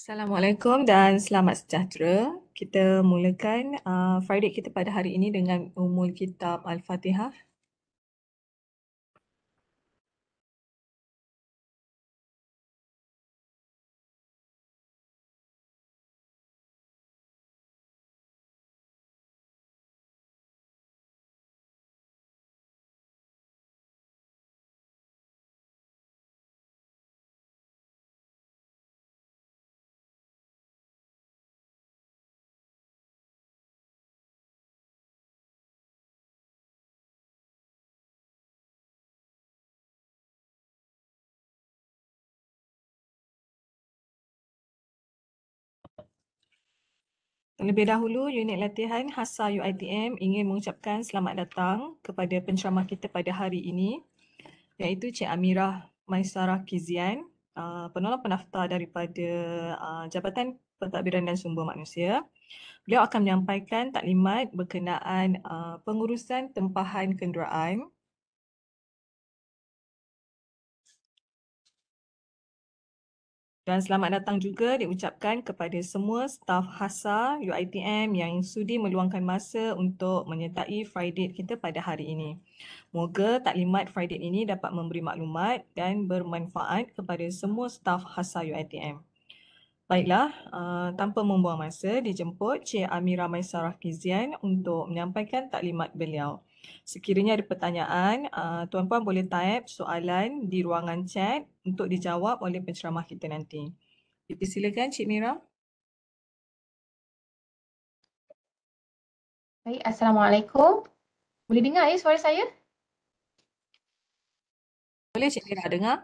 Assalamualaikum dan selamat sejahtera. Kita mulakan uh, Friday kita pada hari ini dengan umul kitab Al-Fatihah. Lebih dahulu, unit latihan HASA UITM ingin mengucapkan selamat datang kepada penceramah kita pada hari ini iaitu Cik Amirah Maisarah Kizian, uh, penolong pendaftar daripada uh, Jabatan Pentadbiran dan Sumber Manusia. Beliau akan menyampaikan taklimat berkenaan uh, pengurusan tempahan kenderaan Dan selamat datang juga diucapkan kepada semua staf HASA UITM yang sudi meluangkan masa untuk menyertai Friday kita pada hari ini. Moga taklimat Friday ini dapat memberi maklumat dan bermanfaat kepada semua staf HASA UITM. Baiklah, uh, tanpa membuang masa, dijemput Cik Amira Maisarah Kizian untuk menyampaikan taklimat beliau. Sekiranya ada pertanyaan, tuan ah, tuan-puan boleh type soalan di ruangan chat untuk dijawab oleh penceramah kita nanti. Jadi silakan Cik Mira. hai Assalamualaikum. Boleh dengar ya suara saya? Boleh Cik Mira dengar.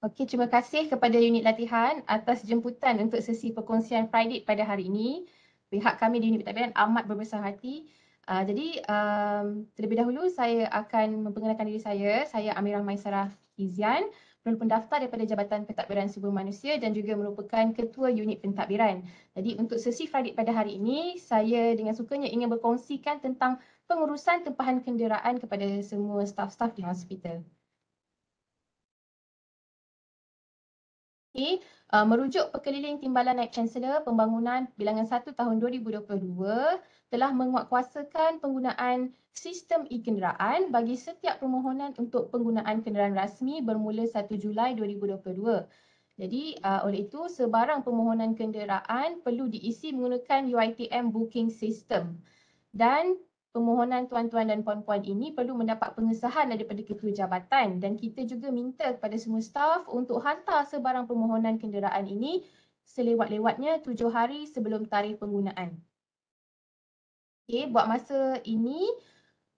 Okey, terima kasih kepada unit latihan atas jemputan untuk sesi perkongsian Friday pada hari ini. Pihak kami di unit latihan amat berbesar hati Uh, jadi um, terlebih dahulu saya akan memperkenalkan diri saya. Saya Amirah Maisarah Izian, penulis pendaftar daripada Jabatan Pentadbiran Sumber Manusia dan juga merupakan ketua unit pentadbiran. Jadi untuk sesi Friday pada hari ini, saya dengan sukanya ingin berkongsikan tentang pengurusan tempahan kenderaan kepada semua staf-staf di hospital. Okay. Uh, merujuk perkeliling timbalan naik chancellor pembangunan bilangan 1 tahun 2022, telah menguatkuasakan penggunaan sistem e-kenderaan bagi setiap permohonan untuk penggunaan kenderaan rasmi bermula 1 Julai 2022. Jadi uh, oleh itu sebarang permohonan kenderaan perlu diisi menggunakan UiTM booking system dan permohonan tuan-tuan dan puan-puan ini perlu mendapat pengesahan daripada ketua jabatan dan kita juga minta kepada semua staf untuk hantar sebarang permohonan kenderaan ini selewat-lewatnya tujuh hari sebelum tarikh penggunaan. Okay, buat masa ini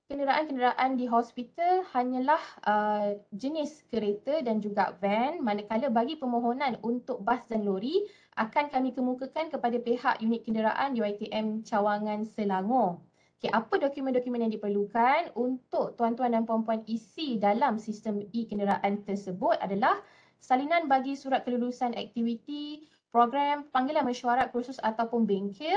kenderaan-kenderaan di hospital hanyalah uh, jenis kereta dan juga van manakala bagi permohonan untuk bas dan lori akan kami kemukakan kepada pihak unit kenderaan UiTM Cawangan Selangor. Okay, apa dokumen-dokumen yang diperlukan untuk tuan-tuan dan puan-puan isi dalam sistem e-kenderaan tersebut adalah salinan bagi surat kelulusan aktiviti, program, panggilan mesyuarat kursus ataupun bengkel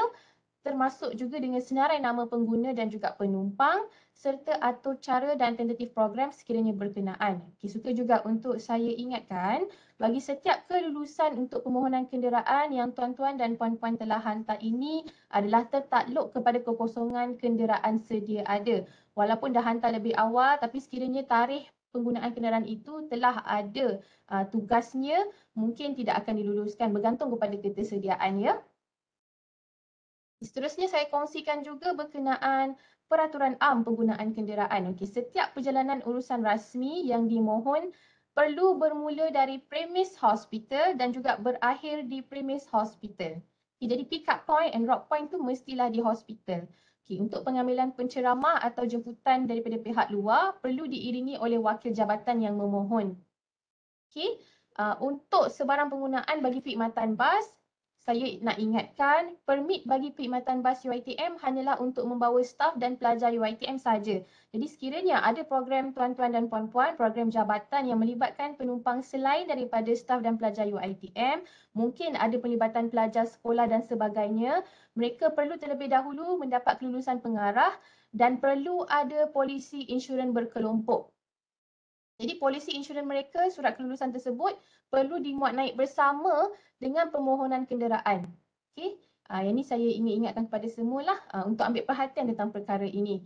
termasuk juga dengan senarai nama pengguna dan juga penumpang serta atur cara dan tentatif program sekiranya berkenaan. Okay, suka juga untuk saya ingatkan bagi setiap kelulusan untuk permohonan kenderaan yang tuan-tuan dan puan-puan telah hantar ini adalah tertakluk kepada kekosongan kenderaan sedia ada. Walaupun dah hantar lebih awal tapi sekiranya tarikh penggunaan kenderaan itu telah ada uh, tugasnya mungkin tidak akan diluluskan bergantung kepada ketersediaan ya. Seterusnya saya kongsikan juga berkenaan peraturan am penggunaan kenderaan. Okey, setiap perjalanan urusan rasmi yang dimohon perlu bermula dari premis hospital dan juga berakhir di premis hospital. Okay, jadi pick up point and drop point tu mestilah di hospital. Okey, untuk pengambilan penceramah atau jemputan daripada pihak luar perlu diiringi oleh wakil jabatan yang memohon. Okey, uh, untuk sebarang penggunaan bagi perkhidmatan bas saya nak ingatkan permit bagi perkhidmatan bas UiTM hanyalah untuk membawa staf dan pelajar UiTM saja. Jadi sekiranya ada program tuan-tuan dan puan-puan, program jabatan yang melibatkan penumpang selain daripada staf dan pelajar UiTM, mungkin ada pelibatan pelajar sekolah dan sebagainya, mereka perlu terlebih dahulu mendapat kelulusan pengarah dan perlu ada polisi insurans berkelompok. Jadi polisi insurans mereka surat kelulusan tersebut perlu dimuat naik bersama dengan permohonan kenderaan. Okey, uh, ah, yang ini saya ingin ingatkan kepada semualah uh, untuk ambil perhatian tentang perkara ini.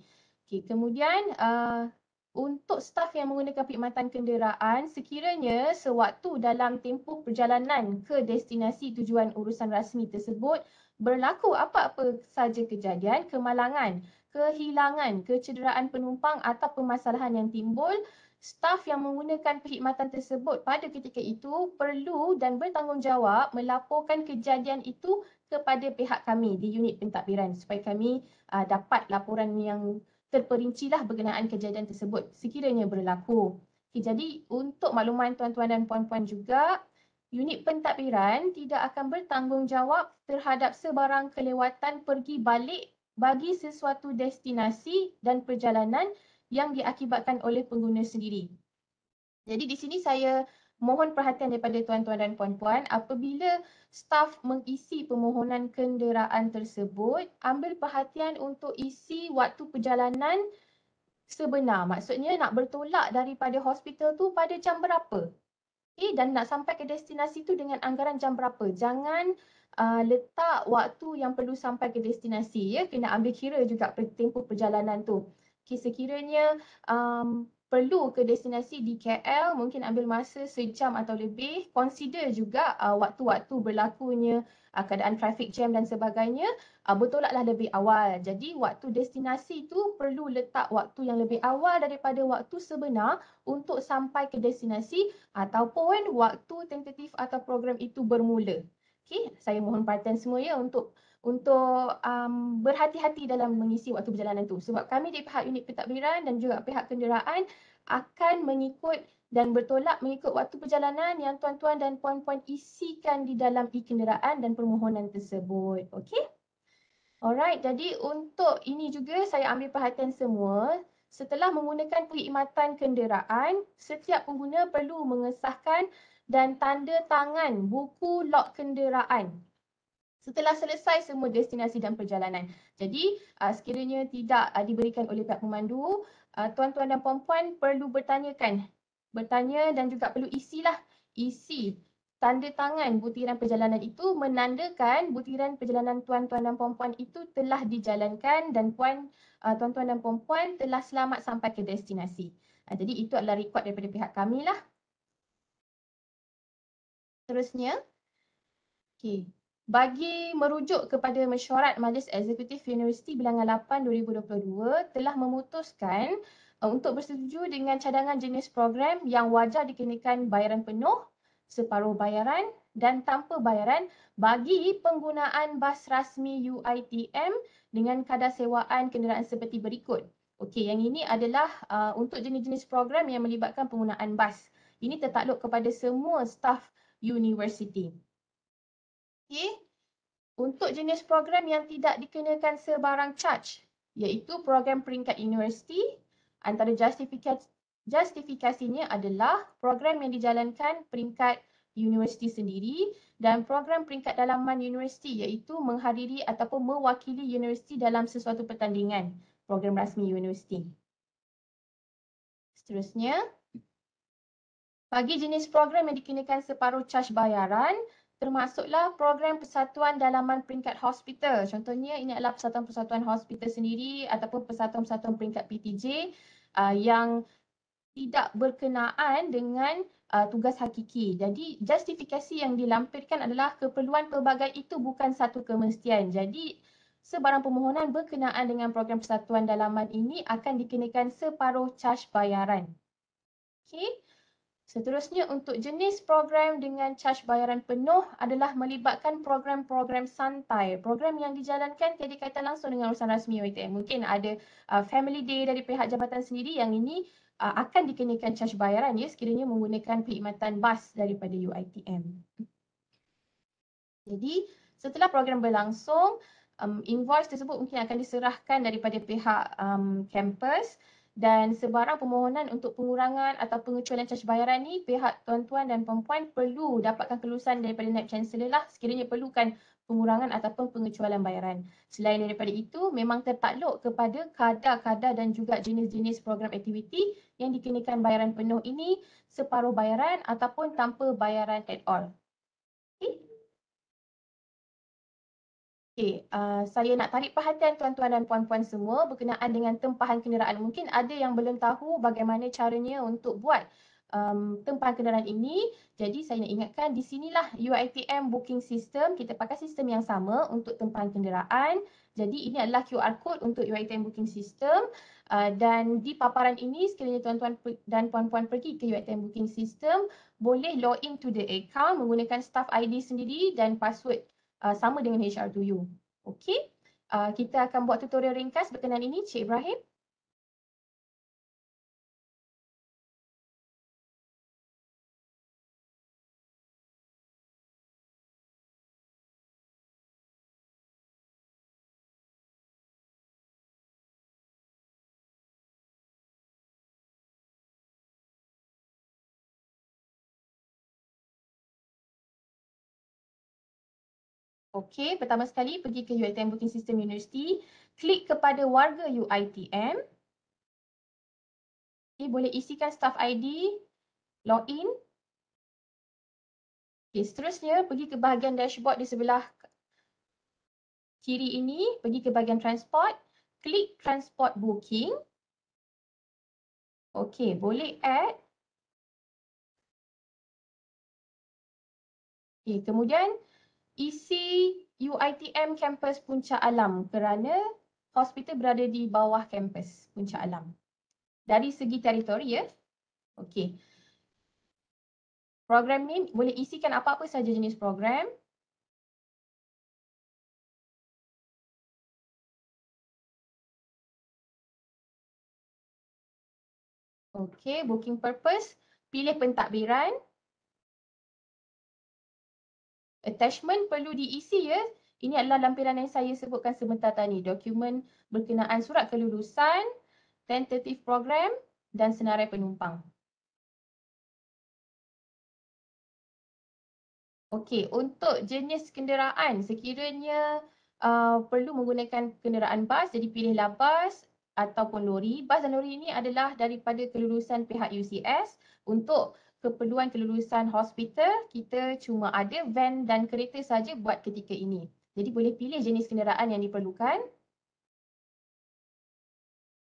Okey, kemudian uh, untuk staf yang menggunakan perkhidmatan kenderaan, sekiranya sewaktu dalam tempoh perjalanan ke destinasi tujuan urusan rasmi tersebut berlaku apa-apa saja kejadian, kemalangan, kehilangan, kecederaan penumpang atau permasalahan yang timbul, staf yang menggunakan perkhidmatan tersebut pada ketika itu perlu dan bertanggungjawab melaporkan kejadian itu kepada pihak kami di unit pentadbiran supaya kami uh, dapat laporan yang terperincilah berkenaan kejadian tersebut sekiranya berlaku. Okay, jadi untuk makluman tuan-tuan dan puan-puan juga, unit pentadbiran tidak akan bertanggungjawab terhadap sebarang kelewatan pergi balik bagi sesuatu destinasi dan perjalanan yang diakibatkan oleh pengguna sendiri. Jadi di sini saya mohon perhatian daripada tuan-tuan dan puan-puan apabila staf mengisi permohonan kenderaan tersebut, ambil perhatian untuk isi waktu perjalanan sebenar. Maksudnya nak bertolak daripada hospital tu pada jam berapa? Okay, dan nak sampai ke destinasi tu dengan anggaran jam berapa? Jangan uh, letak waktu yang perlu sampai ke destinasi ya. Kena ambil kira juga tempoh perjalanan tu okay, sekiranya um, perlu ke destinasi di KL mungkin ambil masa sejam atau lebih consider juga uh, waktu-waktu uh, berlakunya uh, keadaan traffic jam dan sebagainya uh, bertolaklah lebih awal jadi waktu destinasi itu perlu letak waktu yang lebih awal daripada waktu sebenar untuk sampai ke destinasi ataupun waktu tentatif atau program itu bermula Okay, saya mohon perhatian semua ya untuk untuk um, berhati-hati dalam mengisi waktu perjalanan itu. sebab kami di pihak unit pentadbiran dan juga pihak kenderaan akan mengikut dan bertolak mengikut waktu perjalanan yang tuan-tuan dan puan-puan isikan di dalam e-kenderaan dan permohonan tersebut Okay. alright jadi untuk ini juga saya ambil perhatian semua setelah menggunakan perkhidmatan kenderaan setiap pengguna perlu mengesahkan dan tanda tangan buku log kenderaan setelah selesai semua destinasi dan perjalanan. Jadi uh, sekiranya tidak uh, diberikan oleh pihak pemandu, ah, tuan-tuan uh, dan puan-puan perlu bertanyakan. Bertanya dan juga perlu isilah isi tanda tangan butiran perjalanan itu menandakan butiran perjalanan tuan-tuan dan puan-puan itu telah dijalankan dan puan tuan-tuan dan puan-puan telah selamat sampai ke destinasi. Uh, jadi itu adalah rekod daripada pihak kami lah. Seterusnya. Okey bagi merujuk kepada mesyuarat Majlis Eksekutif Universiti Bilangan 8 2022 telah memutuskan eh, untuk bersetuju dengan cadangan jenis program yang wajar dikenakan bayaran penuh, separuh bayaran dan tanpa bayaran bagi penggunaan bas rasmi UITM dengan kadar sewaan kenderaan seperti berikut. Okey, yang ini adalah uh, untuk jenis-jenis program yang melibatkan penggunaan bas. Ini tertakluk kepada semua staf universiti. Okay. Untuk jenis program yang tidak dikenakan sebarang charge iaitu program peringkat universiti antara justifikasi, justifikasinya adalah program yang dijalankan peringkat universiti sendiri dan program peringkat dalaman universiti iaitu menghadiri ataupun mewakili universiti dalam sesuatu pertandingan program rasmi universiti. Seterusnya, bagi jenis program yang dikenakan separuh charge bayaran, termasuklah program persatuan dalaman peringkat hospital. Contohnya ini adalah persatuan-persatuan hospital sendiri ataupun persatuan-persatuan peringkat PTJ uh, yang tidak berkenaan dengan uh, tugas hakiki. Jadi justifikasi yang dilampirkan adalah keperluan pelbagai itu bukan satu kemestian. Jadi sebarang permohonan berkenaan dengan program persatuan dalaman ini akan dikenakan separuh caj bayaran. Okey. Seterusnya untuk jenis program dengan charge bayaran penuh adalah melibatkan program-program santai. Program yang dijalankan tidak dikaitan langsung dengan urusan rasmi UITM. Mungkin ada uh, family day dari pihak jabatan sendiri yang ini uh, akan dikenakan charge bayaran ya sekiranya menggunakan perkhidmatan bas daripada UITM. Jadi setelah program berlangsung, um, invoice tersebut mungkin akan diserahkan daripada pihak um, kampus. kampus dan sebarang permohonan untuk pengurangan atau pengecualian caj bayaran ni pihak tuan-tuan dan puan-puan perlu dapatkan kelulusan daripada naib chancellor lah sekiranya perlukan pengurangan ataupun pengecualian bayaran. Selain daripada itu memang tertakluk kepada kadar-kadar dan juga jenis-jenis program aktiviti yang dikenakan bayaran penuh ini separuh bayaran ataupun tanpa bayaran at all. Okay. Okay, uh, saya nak tarik perhatian tuan-tuan dan puan-puan semua berkenaan dengan tempahan kenderaan. Mungkin ada yang belum tahu bagaimana caranya untuk buat um, tempahan kenderaan ini. Jadi saya nak ingatkan di sinilah UITM booking system. Kita pakai sistem yang sama untuk tempahan kenderaan. Jadi ini adalah QR code untuk UITM booking system. Uh, dan di paparan ini sekiranya tuan-tuan dan puan-puan pergi ke UITM booking system, boleh login to the account menggunakan staff ID sendiri dan password Uh, sama dengan HR2U. Okey, uh, kita akan buat tutorial ringkas berkenaan ini, Cik Ibrahim. Okey, pertama sekali pergi ke UiTM Booking System University, klik kepada warga UiTM. Okey, boleh isikan staff ID, login. Okey, seterusnya pergi ke bahagian dashboard di sebelah kiri ini, pergi ke bahagian transport, klik transport booking. Okey, boleh add. Okey, kemudian isi UiTM kampus Puncak Alam kerana hospital berada di bawah kampus Puncak Alam. Dari segi teritori ya. Okey. Program ni boleh isikan apa-apa saja jenis program. Okey, booking purpose, pilih pentadbiran attachment perlu diisi ya. Ini adalah lampiran yang saya sebutkan sebentar tadi. Dokumen berkenaan surat kelulusan, tentative program dan senarai penumpang. Okey, untuk jenis kenderaan, sekiranya uh, perlu menggunakan kenderaan bas, jadi pilihlah bas ataupun lori. Bas dan lori ini adalah daripada kelulusan pihak UCS untuk keperluan kelulusan hospital, kita cuma ada van dan kereta saja buat ketika ini. Jadi boleh pilih jenis kenderaan yang diperlukan.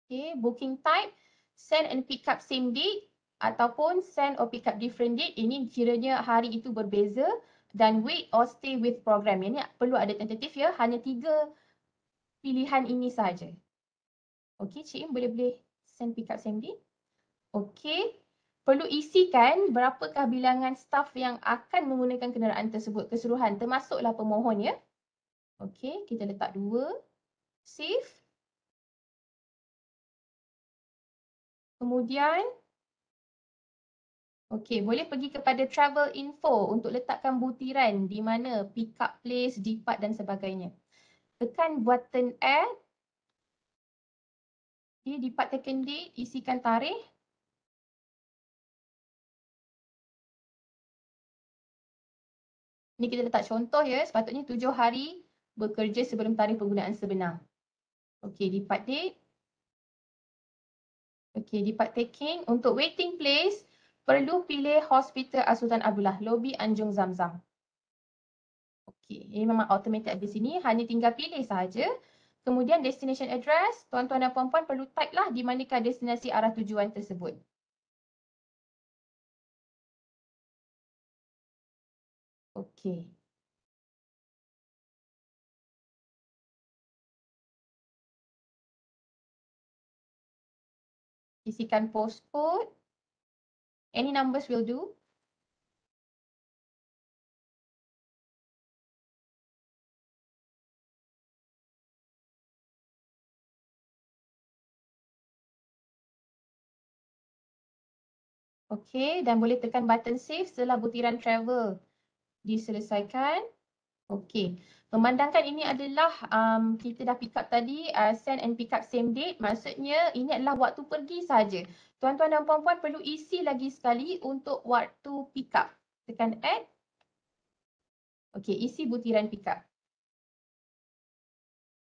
Okay, booking type, send and pick up same date ataupun send or pick up different day. Ini kiranya hari itu berbeza dan wait or stay with program. Ini perlu ada tentatif ya. Hanya tiga pilihan ini saja. Okay, Cik Im boleh-boleh send pick up same day. Okay, perlu isikan berapakah bilangan staf yang akan menggunakan kenderaan tersebut keseluruhan termasuklah pemohon ya. Okey, kita letak dua. Save. Kemudian Okey, boleh pergi kepada travel info untuk letakkan butiran di mana pick up place, depart dan sebagainya. Tekan button add. Okay, depart taken date, isikan tarikh, Ini kita letak contoh ya, sepatutnya tujuh hari bekerja sebelum tarikh penggunaan sebenar. Okey, di part date. Okey, di part taking. Untuk waiting place, perlu pilih Hospital Asultan Abdullah, Lobby Anjung Zamzam. Okey, ini memang automated di sini. Hanya tinggal pilih sahaja. Kemudian destination address, tuan-tuan dan puan-puan perlu type lah di manakah destinasi arah tujuan tersebut. Okey. Isikan postcode. Any numbers will do. Okey, dan boleh tekan button save setelah butiran travel diselesaikan. Okey. Memandangkan ini adalah um, kita dah pick up tadi uh, send and pick up same date. Maksudnya ini adalah waktu pergi saja. Tuan-tuan dan puan-puan perlu isi lagi sekali untuk waktu pick up. Tekan add. Okey, isi butiran pick up.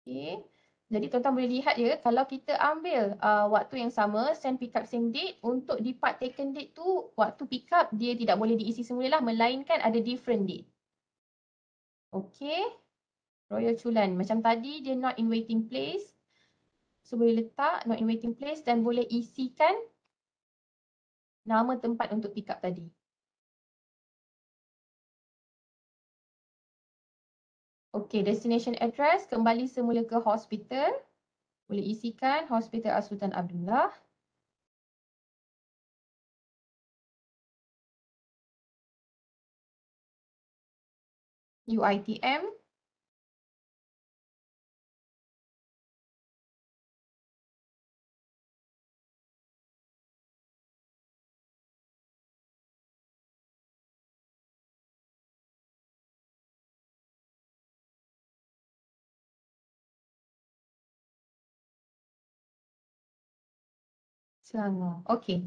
Okey. Jadi tuan-tuan boleh lihat ya kalau kita ambil uh, waktu yang sama send pick up same date untuk depart taken date tu waktu pick up dia tidak boleh diisi semula lah melainkan ada different date. Okay. Royal Chulan. Macam tadi dia not in waiting place. So boleh letak not in waiting place dan boleh isikan nama tempat untuk pick up tadi. Okay, destination address kembali semula ke hospital. Boleh isikan Hospital Asutan Abdullah. UITM Selangor. Okay.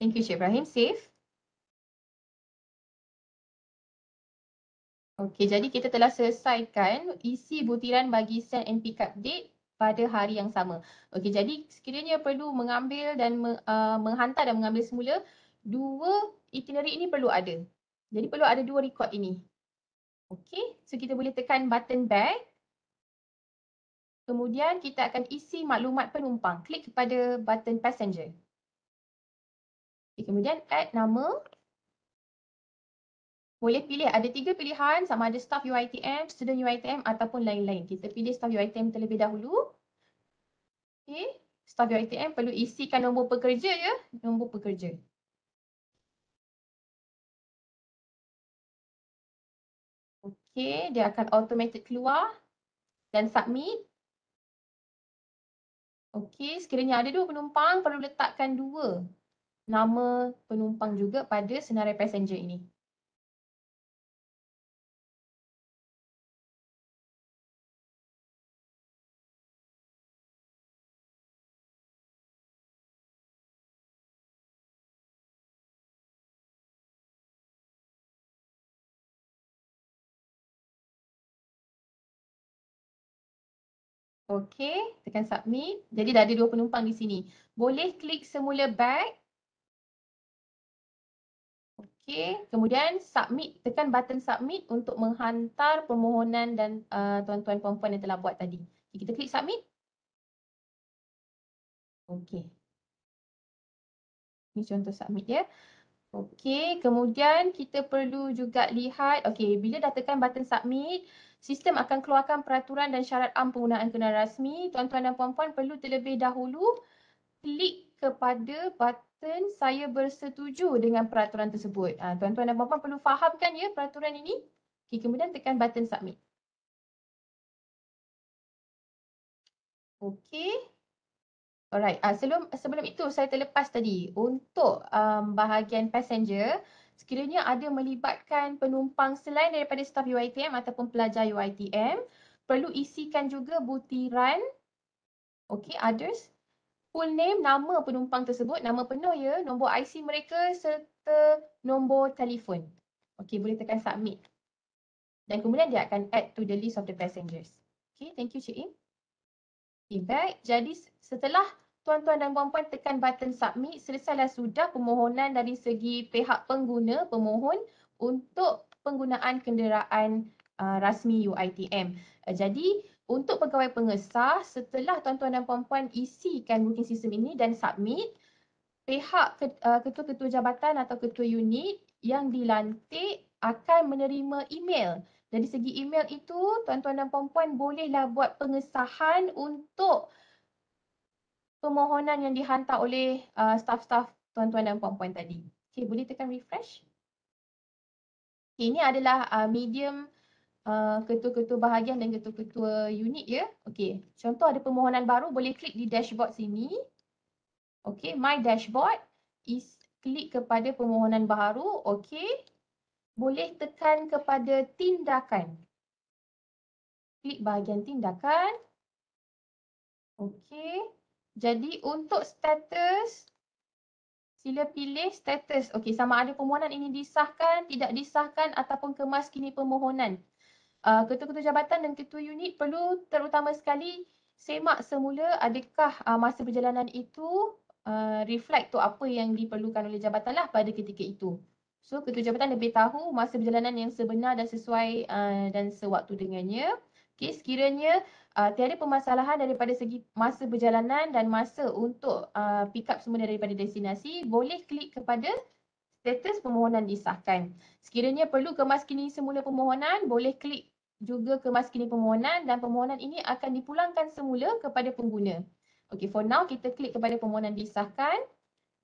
Thank you, Cik Ibrahim. Safe. Okay, jadi kita telah selesaikan isi butiran bagi send and pick up date pada hari yang sama. Okay, jadi sekiranya perlu mengambil dan uh, menghantar dan mengambil semula, dua itinerary ini perlu ada. Jadi perlu ada dua record ini. Okay, so kita boleh tekan button back. Kemudian kita akan isi maklumat penumpang. Klik kepada button passenger. Okay, kemudian add nama. Boleh pilih ada tiga pilihan sama ada staff UITM, student UITM ataupun lain-lain. Kita pilih staff UITM terlebih dahulu. Okay. Staff UITM perlu isikan nombor pekerja ya. Nombor pekerja. Okay, dia akan automatic keluar dan submit. Okey, sekiranya ada dua penumpang, perlu letakkan dua nama penumpang juga pada senarai passenger ini. Okey, tekan submit. Jadi dah ada dua penumpang di sini. Boleh klik semula back. Okey, kemudian submit, tekan button submit untuk menghantar permohonan dan uh, tuan-tuan puan-puan yang telah buat tadi. Okay, kita klik submit. Okey. Ini contoh submit ya. Okey, kemudian kita perlu juga lihat, okey, bila dah tekan button submit, uh, Sistem akan keluarkan peraturan dan syarat am penggunaan kenderaan rasmi. Tuan-tuan dan puan-puan perlu terlebih dahulu klik kepada button saya bersetuju dengan peraturan tersebut. Ah, tuan-tuan dan puan-puan perlu fahamkan ya peraturan ini. Okay, kemudian tekan button submit. Okay, Alright, ah, sebelum, sebelum itu saya terlepas tadi untuk um, bahagian passenger sekiranya ada melibatkan penumpang selain daripada staf UITM ataupun pelajar UITM, perlu isikan juga butiran okay, others, full name, nama penumpang tersebut, nama penuh ya, nombor IC mereka serta nombor telefon. Okey, boleh tekan submit. Dan kemudian dia akan add to the list of the passengers. Okay, thank you Cik Im. Feedback. Jadi setelah Tuan-tuan dan puan-puan tekan button submit, selesailah sudah permohonan dari segi pihak pengguna pemohon untuk penggunaan kenderaan uh, rasmi UITM. Uh, jadi untuk pegawai pengesah, setelah tuan-tuan dan puan-puan isikan booking system ini dan submit, pihak uh, ketua-ketua jabatan atau ketua unit yang dilantik akan menerima email. Dari segi email itu, tuan-tuan dan puan-puan bolehlah buat pengesahan untuk permohonan yang dihantar oleh uh, staff-staff tuan-tuan dan puan-puan tadi. Okay, boleh tekan refresh. Okay, ini adalah uh, medium uh, ketua-ketua bahagian dan ketua-ketua unit ya. Okay, contoh ada permohonan baru boleh klik di dashboard sini. Okay, my dashboard is klik kepada permohonan baru. Okay, boleh tekan kepada tindakan. Klik bahagian tindakan. Okay. Jadi untuk status, sila pilih status. Okey, sama ada permohonan ini disahkan, tidak disahkan ataupun kemas kini permohonan. Uh, ketua-ketua jabatan dan ketua unit perlu terutama sekali semak semula adakah uh, masa perjalanan itu uh, reflect to apa yang diperlukan oleh jabatan lah pada ketika itu. So ketua jabatan lebih tahu masa perjalanan yang sebenar dan sesuai uh, dan sewaktu dengannya. Okey, sekiranya uh, tiada permasalahan daripada segi masa perjalanan dan masa untuk uh, pick up semua daripada destinasi, boleh klik kepada status permohonan disahkan. Sekiranya perlu kemas kini semula permohonan, boleh klik juga kemas kini permohonan dan permohonan ini akan dipulangkan semula kepada pengguna. Okay, for now kita klik kepada permohonan disahkan.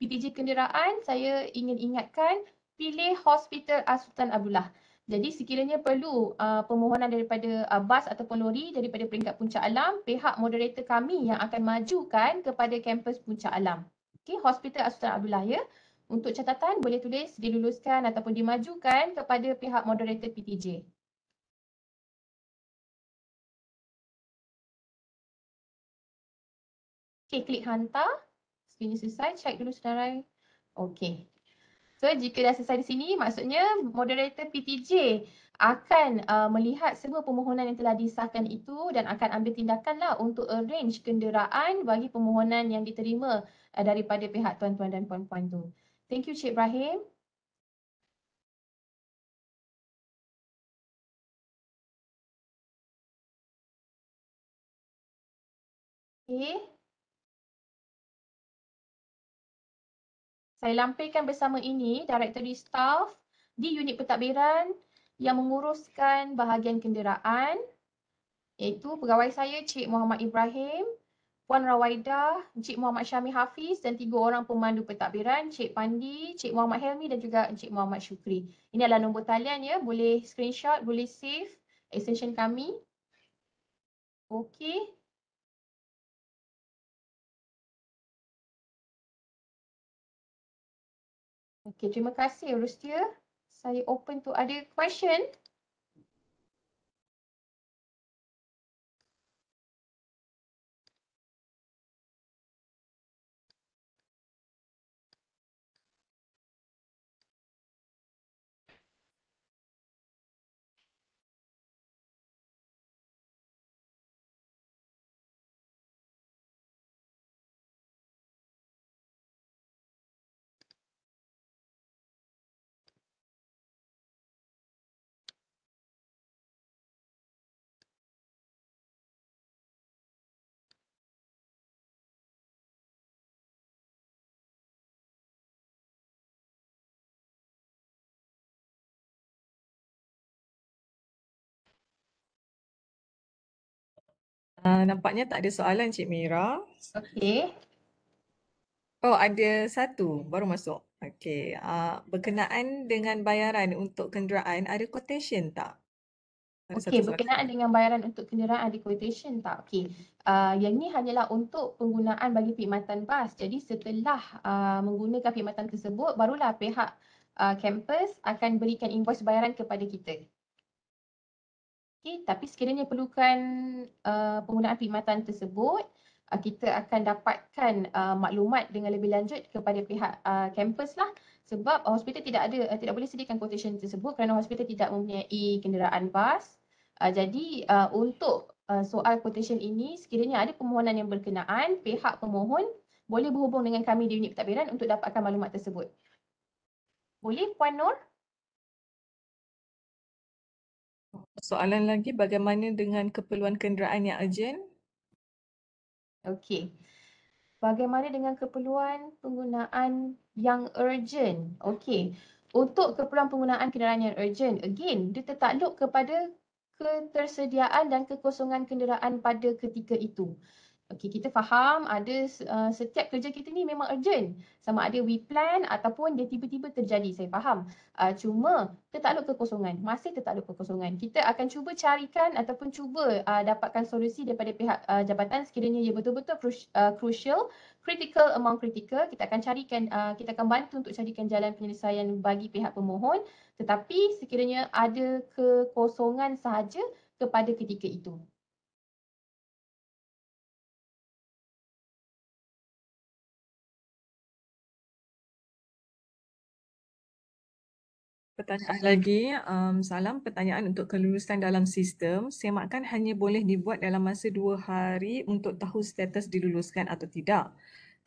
PTG kenderaan, saya ingin ingatkan pilih Hospital Asultan Abdullah. Jadi sekiranya perlu uh, permohonan daripada uh, bas ataupun lori daripada peringkat puncak alam, pihak moderator kami yang akan majukan kepada kampus puncak alam. Okey, Hospital Asutan Abdullah ya. Untuk catatan boleh tulis diluluskan ataupun dimajukan kepada pihak moderator PTJ. Okey, klik hantar. Sini selesai, check dulu senarai. Okey. So jika dah selesai di sini maksudnya moderator PTJ akan uh, melihat semua permohonan yang telah disahkan itu dan akan ambil tindakanlah untuk arrange kenderaan bagi permohonan yang diterima uh, daripada pihak tuan-tuan dan puan-puan tu. Thank you Cik Ibrahim. Okay. Saya lampirkan bersama ini directory staff di unit pentadbiran yang menguruskan bahagian kenderaan iaitu pegawai saya Cik Muhammad Ibrahim, Puan Rawaida, Cik Muhammad Syami Hafiz dan tiga orang pemandu pentadbiran Cik Pandi, Cik Muhammad Helmi dan juga Cik Muhammad Shukri. Ini adalah nombor talian ya, boleh screenshot, boleh save extension kami. Okey. Okay, terima kasih Rustia. Saya open to other question. Ah, nampaknya tak ada soalan Cik Mira. Okey. Oh ada satu baru masuk. Okey. Uh, berkenaan dengan bayaran untuk kenderaan ada quotation tak? Okey, berkenaan dengan bayaran untuk kenderaan ada quotation tak? Okey. Uh, yang ini hanyalah untuk penggunaan bagi perkhidmatan bas. Jadi setelah uh, menggunakan perkhidmatan tersebut, barulah pihak kampus uh, akan berikan invoice bayaran kepada kita. Okay, tapi sekiranya perlukan uh, penggunaan perkhidmatan tersebut, uh, kita akan dapatkan uh, maklumat dengan lebih lanjut kepada pihak uh, lah. Sebab uh, hospital tidak ada, uh, tidak boleh sediakan quotation tersebut kerana hospital tidak mempunyai kenderaan bas. Uh, jadi uh, untuk uh, soal quotation ini, sekiranya ada permohonan yang berkenaan, pihak pemohon boleh berhubung dengan kami di unit pentadbiran untuk dapatkan maklumat tersebut. Boleh Puan Nur? soalan lagi bagaimana dengan keperluan kenderaan yang urgent? Okey. Bagaimana dengan keperluan penggunaan yang urgent? Okey. Untuk keperluan penggunaan kenderaan yang urgent, again, dia tertakluk kepada ketersediaan dan kekosongan kenderaan pada ketika itu. Okay, kita faham ada uh, setiap kerja kita ni memang urgent. Sama ada we plan ataupun dia tiba-tiba terjadi. Saya faham. Uh, cuma tertakluk kekosongan. Masih tertakluk kekosongan. Kita akan cuba carikan ataupun cuba uh, dapatkan solusi daripada pihak uh, jabatan sekiranya ia betul-betul uh, crucial, critical among critical. Kita akan carikan, uh, kita akan bantu untuk carikan jalan penyelesaian bagi pihak pemohon. Tetapi sekiranya ada kekosongan sahaja kepada ketika itu. pertanyaan lagi. Um, salam pertanyaan untuk kelulusan dalam sistem. Semakan hanya boleh dibuat dalam masa dua hari untuk tahu status diluluskan atau tidak.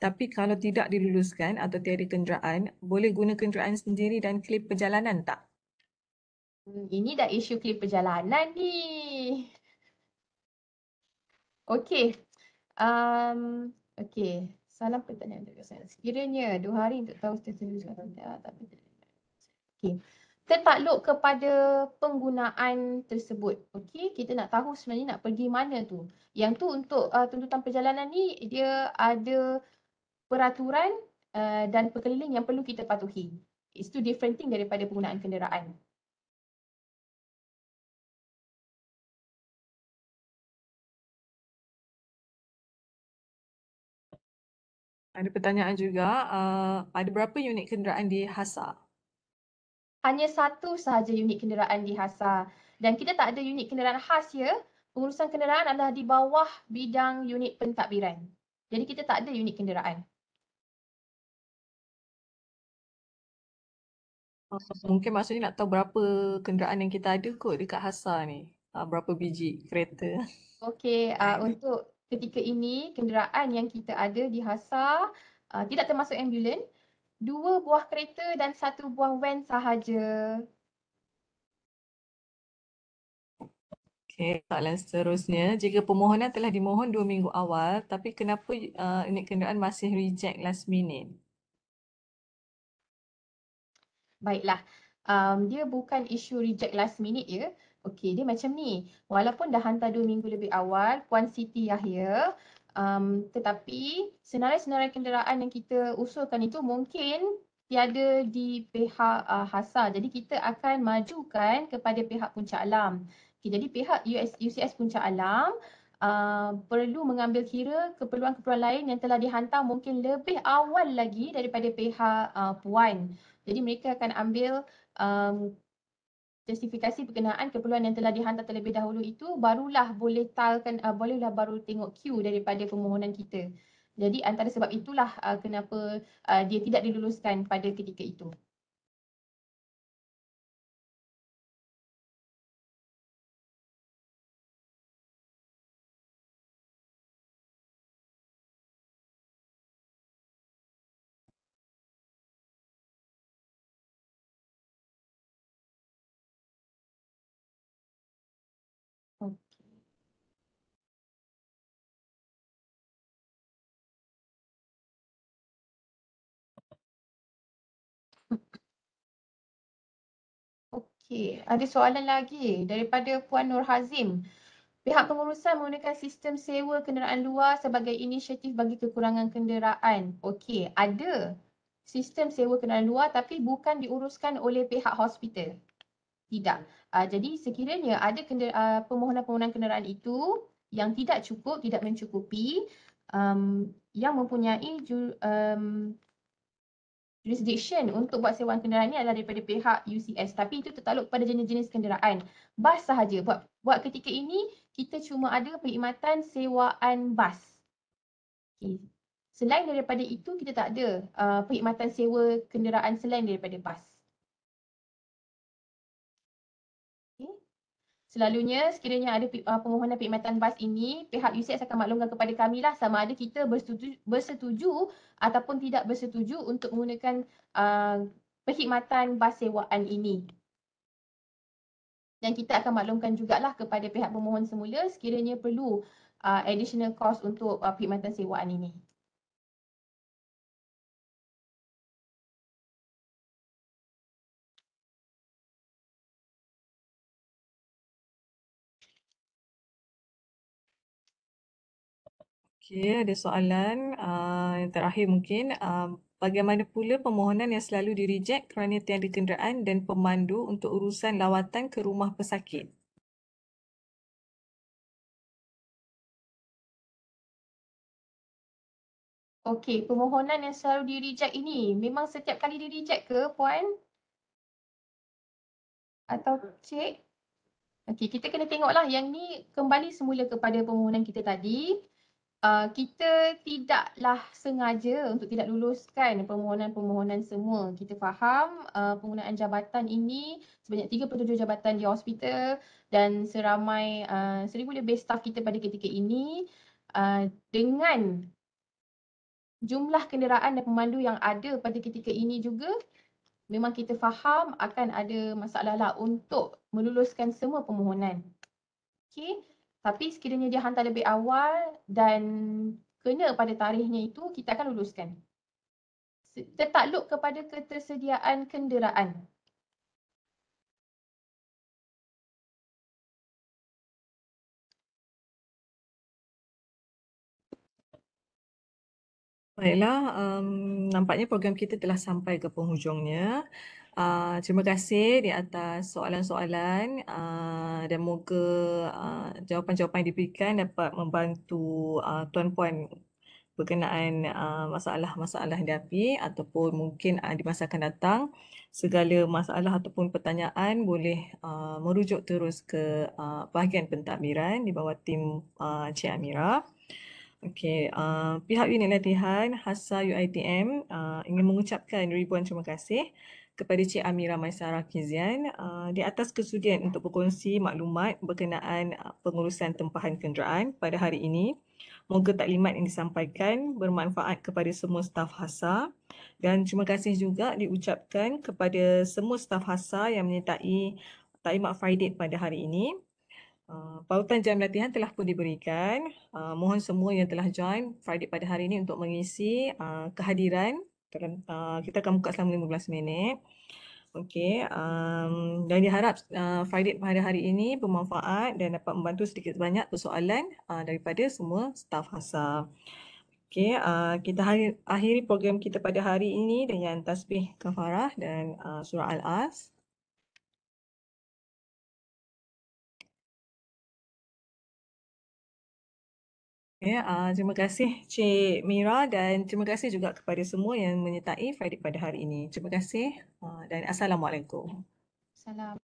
Tapi kalau tidak diluluskan atau tiada kenderaan, boleh guna kenderaan sendiri dan klip perjalanan tak? Hmm, ini dah isu klip perjalanan ni. Okey. Um, Okey. Salam pertanyaan untuk saya. Sekiranya dua hari untuk tahu status diluluskan atau tidak, tapi Okay tertakluk kepada penggunaan tersebut. Okey, kita nak tahu sebenarnya nak pergi mana tu. Yang tu untuk uh, tuntutan perjalanan ni dia ada peraturan uh, dan perkeliling yang perlu kita patuhi. It's two different thing daripada penggunaan kenderaan. Ada pertanyaan juga, uh, ada berapa unit kenderaan di HASA? hanya satu sahaja unit kenderaan di HASA dan kita tak ada unit kenderaan khas ya. Pengurusan kenderaan adalah di bawah bidang unit pentadbiran. Jadi kita tak ada unit kenderaan. Mungkin maksudnya nak tahu berapa kenderaan yang kita ada kot dekat HASA ni. Ah, berapa biji kereta. Okey, uh, untuk ketika ini kenderaan yang kita ada di HASA uh, ah, tidak termasuk ambulans dua buah kereta dan satu buah van sahaja. Okey, soalan seterusnya. Jika permohonan telah dimohon dua minggu awal, tapi kenapa uh, unit kenderaan masih reject last minute? Baiklah, um, dia bukan isu reject last minute ya. Okey, dia macam ni. Walaupun dah hantar dua minggu lebih awal, Puan Siti Yahya, Um, tetapi senarai-senarai kenderaan yang kita usulkan itu mungkin tiada di pihak uh, eh, HASA. Jadi kita akan majukan kepada pihak Puncak Alam. Okay, jadi pihak US, UCS Puncak Alam uh, perlu mengambil kira keperluan-keperluan lain yang telah dihantar mungkin lebih awal lagi daripada pihak uh, Puan. Jadi mereka akan ambil um, justifikasi berkenaan keperluan yang telah dihantar terlebih dahulu itu barulah boleh talkan uh, bolehlah baru tengok queue daripada permohonan kita. Jadi antara sebab itulah uh, kenapa uh, dia tidak diluluskan pada ketika itu. Okey, ada soalan lagi daripada Puan Nur Hazim. Pihak pengurusan menggunakan sistem sewa kenderaan luar sebagai inisiatif bagi kekurangan kenderaan. Okey, ada sistem sewa kenderaan luar tapi bukan diuruskan oleh pihak hospital. Tidak. Uh, jadi sekiranya ada ah, permohonan-permohonan kendera- uh, kenderaan itu yang tidak cukup, tidak mencukupi, um, yang mempunyai ju- um, jurisdiction untuk buat sewaan kenderaan ni adalah daripada pihak UCS tapi itu tertakluk pada jenis-jenis kenderaan bas sahaja buat buat ketika ini kita cuma ada perkhidmatan sewaan bas okay. selain daripada itu kita tak ada uh, perkhidmatan sewa kenderaan selain daripada bas Selalunya sekiranya ada uh, permohonan perkhidmatan bas ini, pihak UCS akan maklumkan kepada kami lah sama ada kita bersetuju, bersetuju ataupun tidak bersetuju untuk menggunakan uh, perkhidmatan bas sewaan ini. Dan kita akan maklumkan juga lah kepada pihak pemohon semula sekiranya perlu uh, additional cost untuk uh, perkhidmatan sewaan ini. Okey, ada soalan uh, yang terakhir mungkin. Uh, Bagaimana pula permohonan yang selalu direject kerana tiada kenderaan dan pemandu untuk urusan lawatan ke rumah pesakit? Okey, permohonan yang selalu direject ini memang setiap kali direject ke puan atau cik? Okey, kita kena tengoklah yang ni kembali semula kepada permohonan kita tadi. Uh, kita tidaklah sengaja untuk tidak luluskan permohonan-permohonan semua. Kita faham uh, penggunaan jabatan ini sebanyak 37 jabatan di hospital dan seramai uh, seribu lebih staf kita pada ketika ini uh, dengan jumlah kenderaan dan pemandu yang ada pada ketika ini juga memang kita faham akan ada masalah lah untuk meluluskan semua permohonan. Okay. Tapi sekiranya dia hantar lebih awal dan kena pada tarikhnya itu, kita akan luluskan. Tertakluk kepada ketersediaan kenderaan. Baiklah, um, nampaknya program kita telah sampai ke penghujungnya. Uh, terima kasih di atas soalan-soalan uh, dan moga uh, jawapan-jawapan yang diberikan dapat membantu uh, tuan-puan berkenaan uh, masalah-masalah yang dihadapi ataupun mungkin uh, di masa akan datang segala masalah ataupun pertanyaan boleh uh, merujuk terus ke uh, bahagian pentadbiran di bawah tim uh, Cik Amira. Okey, uh, pihak unit latihan HASA UITM uh, ingin mengucapkan ribuan terima kasih kepada Cik Amira Maisara Kizian uh, di atas kesudian untuk berkongsi maklumat berkenaan uh, pengurusan tempahan kenderaan pada hari ini. Moga taklimat yang disampaikan bermanfaat kepada semua staf HASA dan terima kasih juga diucapkan kepada semua staf HASA yang menyertai taklimat Friday pada hari ini. Uh, pautan jam latihan telah pun diberikan. Uh, mohon semua yang telah join Friday pada hari ini untuk mengisi uh, kehadiran kita akan, uh, kita akan buka selama 15 minit. Okey, um, dan diharap uh, Friday pada hari ini bermanfaat dan dapat membantu sedikit banyak persoalan uh, daripada semua staf HASA. Okey, uh, kita hari, akhiri program kita pada hari ini dengan tasbih kafarah dan uh, surah Al-As. Ya, uh, terima kasih Cik Mira dan terima kasih juga kepada semua yang menyertai Friday pada hari ini. Terima kasih uh, dan Assalamualaikum. Salam.